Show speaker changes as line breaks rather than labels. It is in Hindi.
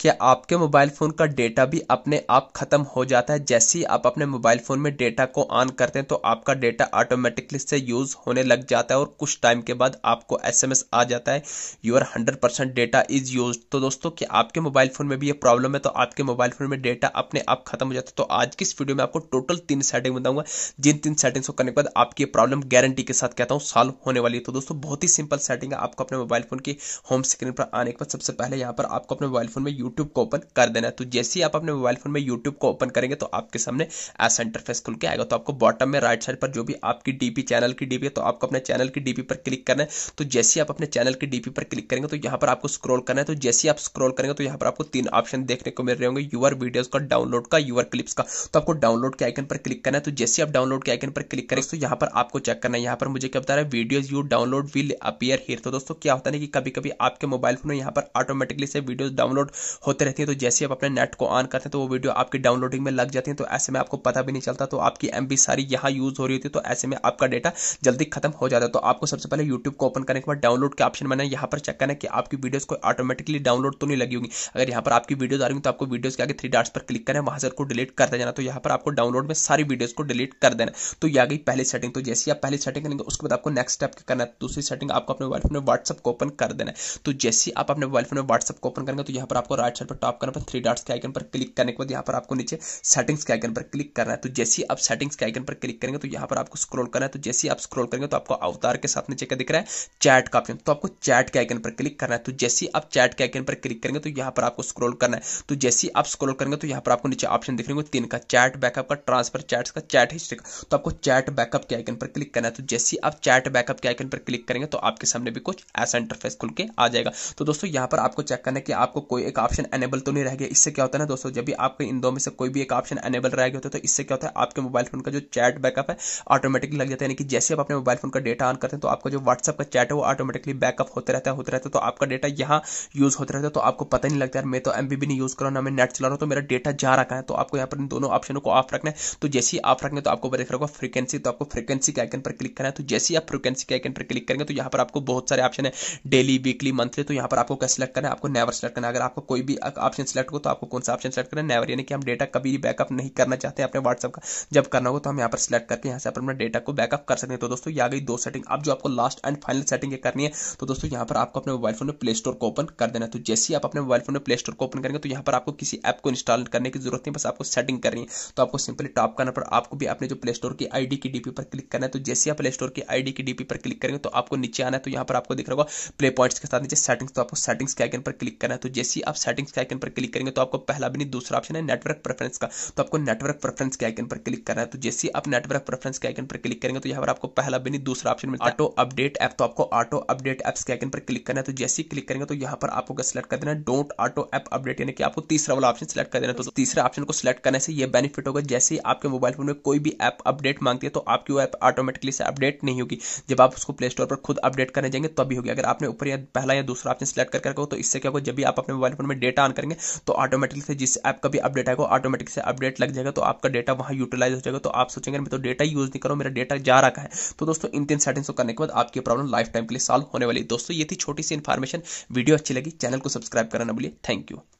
क्या आपके मोबाइल फ़ोन का डेटा भी अपने आप ख़त्म हो जाता है जैसे ही आप अपने मोबाइल फ़ोन में डेटा को ऑन करते हैं तो आपका डेटा ऑटोमेटिकली से यूज़ होने लग जाता है और कुछ टाइम के बाद आपको एसएमएस आ जाता है your hundred percent data is use तो दोस्तों क्या आपके मोबाइल फ़ोन में भी ये प्रॉब्लम है तो आपके मोबाइल फ़ोन में डेटा अपने आप ख़त्म हो जाता है तो आज की इस वीडियो में आपको टोटल तीन सेटिंग बताऊंगा जिन तीन सेटिंग्स को करने के बाद आपकी प्रॉब्लम गारंटी के साथ कहता हूँ सॉल्व होने वाली है तो दोस्तों बहुत ही सिंपल सेटिंग है आपको अपने मोबाइल फ़ोन की होम स्क्रीन पर आने के बाद सबसे पहले यहाँ पर आपको अपने मोबाइल फ़ोन में यूट्यूब को ओपन कर देना है तो जैसे ही आप अपने मोबाइल फोन में यूट्यूब को ओपन करेंगे तो आपके सामने ऐसा इंटरफेस खुल के आएगा तो आपको बॉटम में राइट साइड पर जो भी आपकी डीपी चैनल की डीपी है तो आपको अपने चैनल की डीपी पर क्लिक करना है तो जैसे आप अपने चैनल की डीपी पर क्लिक करेंगे तो यहाँ पर आपको स्क्रोल करना है तो जैसे आप स्क्रोल करेंगे तो यहाँ पर आपको तीन ऑप्शन देखने को मिल रहे होंगे यूर वीडियोज का डाउनलोड का यूर क्लिप्स का तो आपको डाउनलोड के आइकन पर क्लिक करना है तो जैसे आप डाउनलोड के आइकन पर क्लिक करेंगे तो यहाँ पर आपको चेक करना है यहाँ पर मुझे क्या बता रहा है videos you download will appear here तो दोस्तों क्या होता है कि कभी कभी आपके मोबाइल फोन में यहाँ पर ऑटोमेटिकली से वीडियोज डाउनलोड होते रहती है तो जैसे आप अपने नेट को ऑन करते हैं तो वो वीडियो आपकी डाउनलोडिंग में लग जाती है तो ऐसे में आपको पता भी नहीं चलता तो आपकी एम सारी यहाँ यूज़ हो रही होती है तो ऐसे में आपका डेटा जल्दी खत्म हो जाता है तो आपको सबसे पहले यूट्यूब को ओपन करने के बाद डाउनलोड के ऑप्शन मैंने यहाँ पर चेक करना है कि आपकी वीडियोज़ को ऑटोमेटिकली डाउनलोड तो नहीं लगी होगी अगर यहाँ पर आपकी वीडियोज़ आ रही तो आपको वीडियो के आगे थ्री डार्ट पर क्लिक करना वहां से उसको डिलीट कर जाना तो यहाँ पर आपको डाउनलोड में सारी वीडियोज़ को डिलीट कर देना तो यह गई पहली सेटिंग तो जैसे आप पहली सेटिंग करेंगे उसके बाद आपको नेक्स्ट स्टेप करना है दूसरी सेटिंग आपको अपने मोबाइल फोन में व्हाट्सअप को ओपन कर देना है तो जैसे आप अपने मोबाइल फोन में व्हाट्सअप को ओपन करेंगे तो यहाँ पर आपको राइट साइड पर टॉप करने पर थ्री डॉट्स के आइकन पर क्लिक करने के बाद यहाँ पर आपको नीचे सेटिंग्स के आइकन पर क्लिक करना है तो जैसे ही आप सेटिंग्स के आइकन पर क्लिक करेंगे तो यहाँ पर आपको स्क्रोल करना है तो जैसे ही आप स्क्रोल करेंगे तो आपको अवतार के साथ नीचे का दिख रहा है चैट का ऑप्शन तो आपको चैट के आइकन पर क्लिक करना है तो जैसे ही आप चैट के आइकन पर क्लिक करेंगे तो यहाँ पर आपको स्क्रोल करना है तो जैसे ही आप स्क्रोल करेंगे तो यहाँ पर आपको नीचे ऑप्शन दिख रहे तीन का चैट बैकअप का ट्रांसफर चैट का चैट हिस्ट्री का तो आपको चैट बैकअप के आइकन पर क्लिक करना है तो जैसे ही आप चैट बैकअप के आइकन पर क्लिक करेंगे तो आपके सामने भी कुछ ऐसा इंटरफेस खुल के आ जाएगा तो दोस्तों यहाँ पर आपको चेक करना है कि आपको कोई एक ऑप्शन ऑप्शन एनेबल तो नहीं रह गया इससे क्या होता है ना दोस्तों जब भी आपके इन दो में से कोई भी एक ऑप्शन एनेबल रह गया होता है तो इससे क्या होता है आपके मोबाइल फोन का जो चैट बैकअप है ऑटोमेटिकली लग जाता है यानी कि जैसे आप अपने मोबाइल फोन का डेटा ऑन करते हैं तो आपका जो व्हाट्सअप का चैट है वो ऑटोमेटिकली बैकअप होते रहता है होते रहता है तो आपका डेटा यहाँ यूज होता रहता है तो आपको पता नहीं लगता है मैं तो एम नहीं यूज कर रहा ना मैं नेट चला रहा हूँ तो मेरा डेटा जा रखा है तो आपको यहाँ पर दोनों ऑप्शनों को ऑफ रखना है तो जैसे ही ऑफ रखेंगे तो आपको देख होगा फ्रिक्वेंसी तो आपको फ्रिक्वेंसी के आइकन पर क्लिक करना है तो जैसे ही आप फ्रीक्वेंसी के आइकन पर क्लिक करेंगे तो यहाँ पर आपको बहुत सारे ऑप्शन है डेली वीकली मंथली तो यहाँ पर आपको क्या सिलेक्ट करना है आपको नेवर सेलेक्ट करना है अगर आपको कोई भी ऑप्शन सेलेक्ट हो तो आपको कौन सा ऑप्शन सेलेक्ट करना है नेवर यानी कि हम डेटा कभी भी बैकअप नहीं करना चाहते अपने व्हाट्सअप का जब करना हो तो हम यहाँ पर सिलेक्ट करके यहाँ से अपना डेटा को बैकअप कर सकते हैं तो दोस्तों ये आ गई दो सेटिंग अब जो आपको लास्ट एंड फाइनल सेटिंग करनी है तो दोस्तों यहाँ पर आपको अपने मोबाइल फोन में प्ले स्टोर को ओपन कर देना है तो जैसे ही आप अपने मोबाइल फोन में प्ले स्टोर को ओपन करेंगे तो यहाँ पर आपको किसी ऐप को इंस्टॉल करने की जरूरत नहीं बस आपको सेटिंग करनी है तो आपको सिंपली टॉप करना पर आपको भी अपने जो प्ले स्टोर की आईडी की डीपी पर क्लिक करना है तो जैसे आप प्ले स्टोर की आईडी की डीपी पर क्लिक करेंगे तो आपको नीचे आना है तो यहाँ पर आपको दिख रहा होगा प्ले पॉइंट्स के साथ नीचे सेटिंग्स तो आपको सेटिंग्स के आइकन पर क्लिक करना है तो जैसे आप सेटिंग सेटिंग्स के आइकन पर क्लिक करेंगे तो आपको पहला भी नहीं दूसरा ऑप्शन है नेटवर्क प्रेफरेंस का तो आपको नेटवर्क प्रेफरेंस के आइकन पर क्लिक करना है तो जैसे आप नेटवर्क प्रेफरेंस के आइकन पर क्लिक करेंगे तो यहाँ पर आपको पहला भी नहीं दूसरा ऑप्शन मिलता है ऑटो अपडेट ऐप तो आपको ऑटो अपडेट ऐप्स के आइकन पर क्लिक करना है तो जैसे ही क्लिक करेंगे तो यहाँ पर आपको सिलेक्ट कर देना डोंट ऑटो ऐप अपडेट यानी कि आपको तीसरा वाला ऑप्शन सिलेक्ट कर देना तो तीसरे ऑप्शन को सिलेक्ट करने से यह बेनिफिट होगा जैसे ही आपके मोबाइल फोन में कोई भी ऐप अपडेट मांगती है तो आपकी वो ऐप ऑटोमेटिकली से अपडेट नहीं होगी जब आप उसको प्ले स्टोर पर खुद अपडेट करने जाएंगे तभी होगी अगर आपने ऊपर या पहला या दूसरा ऑप्शन सिलेक्ट करके रखो तो इससे क्या होगा जब भी आप अपने मोबाइल फोन में डेटा ऑन करेंगे तो ऑटोमेटिक से जिस ऐप का भी अपडेट आएगा ऑटोमेटिक से अपडेट लग जाएगा तो आपका डेटा वहां यूटिलाइज हो जाएगा तो आप सोचेंगे मैं तो डेटा यूज नहीं करूँ मेरा डेटा जा रहा है तो दोस्तों इन तीन सेटिंग्स को करने के बाद आपकी प्रॉब्लम लाइफ टाइम के लिए सॉल्व होने वाली दोस्तों ये थी छोटी सी इन्फॉर्मेशन वीडियो अच्छी लगी चैनल को सब्सक्राइब करना बोलिए थैंक यू